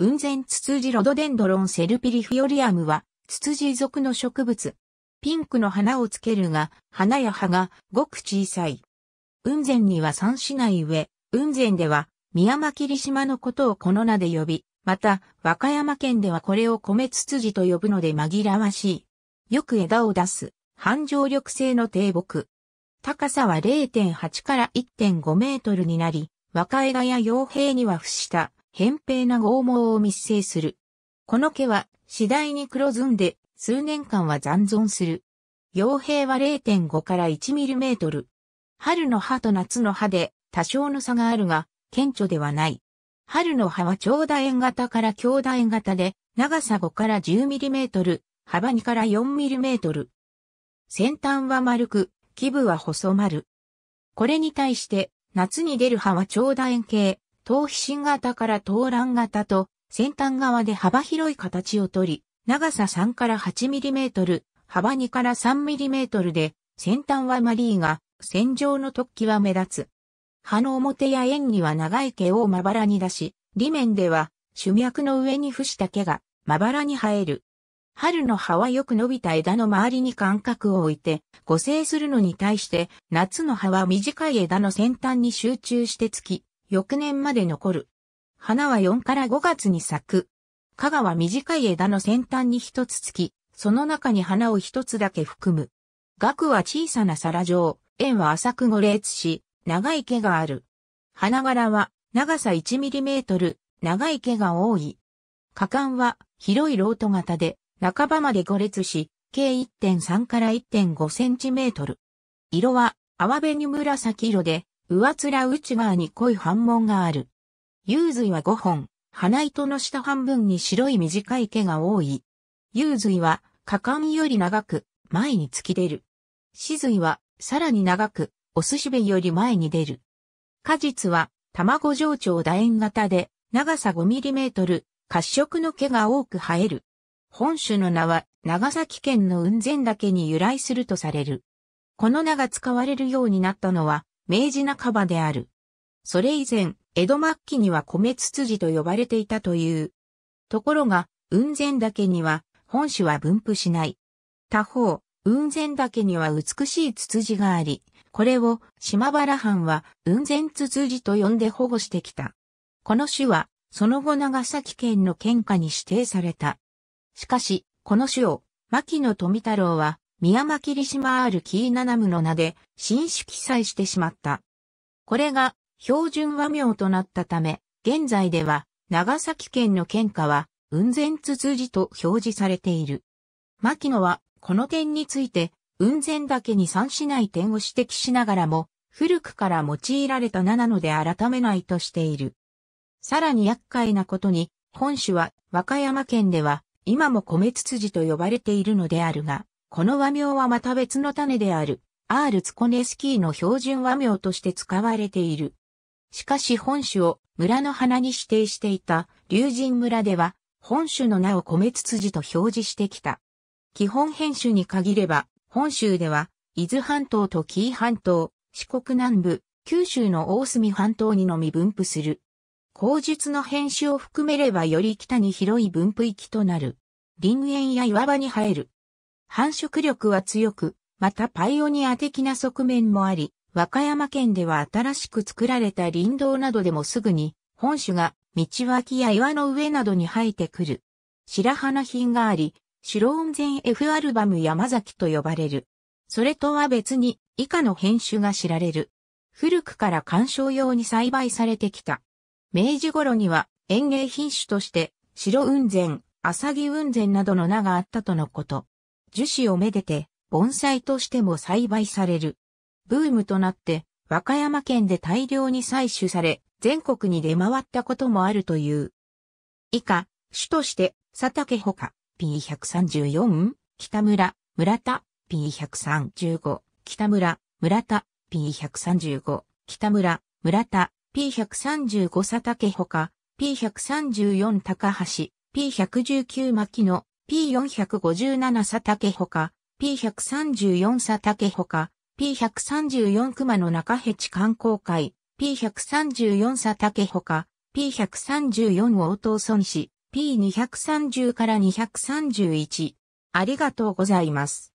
雲仙ツツジロドデンドロンセルピリフィオリアムは、ツツジ属の植物。ピンクの花をつけるが、花や葉がごく小さい。雲仙には三市内上、雲仙では、宮間霧島のことをこの名で呼び、また、和歌山県ではこれを米ツツジと呼ぶので紛らわしい。よく枝を出す、半常緑性の低木。高さは0.8から1.5メートルになり、若枝や傭兵には伏した扁平な剛毛を密生する。この毛は次第に黒ずんで数年間は残存する。傭兵は0.5から1ミリメートル。春の葉と夏の葉で多少の差があるが、顕著ではない。春の葉は長楕円型から強楕円型で、長さ5から10ミリメートル、幅2から4ミリメートル。先端は丸く、基部は細丸。これに対して、夏に出る葉は長楕円形、頭皮信型から等卵型と、先端側で幅広い形をとり、長さ3から 8mm、幅2から 3mm で、先端はマリーが、戦場の突起は目立つ。葉の表や円には長い毛をまばらに出し、裏面では主脈の上に伏した毛がまばらに生える。春の葉はよく伸びた枝の周りに間隔を置いて、固生するのに対して、夏の葉は短い枝の先端に集中してつき、翌年まで残る。花は4から5月に咲く。香川は短い枝の先端に一つつき、その中に花を一つだけ含む。額は小さな皿状、円は浅く五列し、長い毛がある。花柄は長さ1トル、長い毛が多い。果敢は広いロート型で、半ばまで五列し、計1.3から1.5センチメートル。色は淡紅紫色で、上面内側に濃い斑紋がある。幽髄は5本、鼻糸の下半分に白い短い毛が多い。幽髄は果敢より長く前に突き出る。死髄はさらに長くお寿司べより前に出る。果実は卵状長楕円型で長さ5トル、褐色の毛が多く生える。本種の名は長崎県の雲仙岳に由来するとされる。この名が使われるようになったのは明治半ばである。それ以前、江戸末期には米つつじと呼ばれていたという。ところが、雲仙岳には本種は分布しない。他方、雲仙岳には美しいつつじがあり、これを島原藩は雲仙つつじと呼んで保護してきた。この種は、その後長崎県の県下に指定された。しかし、この種を、牧野富太郎は宮間霧島あるキーナナムの名で、新種記載してしまった。これが、標準和名となったため、現在では、長崎県の県下は、雲仙つつじと表示されている。牧野は、この点について、雲仙岳に賛しない点を指摘しながらも、古くから用いられた名なので改めないとしている。さらに厄介なことに、本種は和歌山県では今も米つつじと呼ばれているのであるが、この和名はまた別の種である、アールツコネスキーの標準和名として使われている。しかし本種を村の花に指定していた竜神村では、本種の名を米つつじと表示してきた。基本編種に限れば、本州では、伊豆半島と紀伊半島、四国南部、九州の大隅半島にのみ分布する。口述の編種を含めればより北に広い分布域となる。林園や岩場に生える。繁殖力は強く、またパイオニア的な側面もあり、和歌山県では新しく作られた林道などでもすぐに、本種が道脇や岩の上などに生えてくる。白花品があり、白雲前 F アルバム山崎と呼ばれる。それとは別に以下の編種が知られる。古くから観賞用に栽培されてきた。明治頃には園芸品種として白雲仙、浅木雲仙などの名があったとのこと。樹脂をめでて、盆栽としても栽培される。ブームとなって、和歌山県で大量に採取され、全国に出回ったこともあるという。以下、主として、佐竹ほか、P134、北村、村田、P135、北村、村田、P135、北村、村田、P135 佐竹ほか、P134 高橋、P119 牧野、P457 佐竹ほか、P134 佐竹ほか、P134 熊野中ヘチ観光会、P134 佐竹ほか、P134 応答損し、P230 から231。ありがとうございます。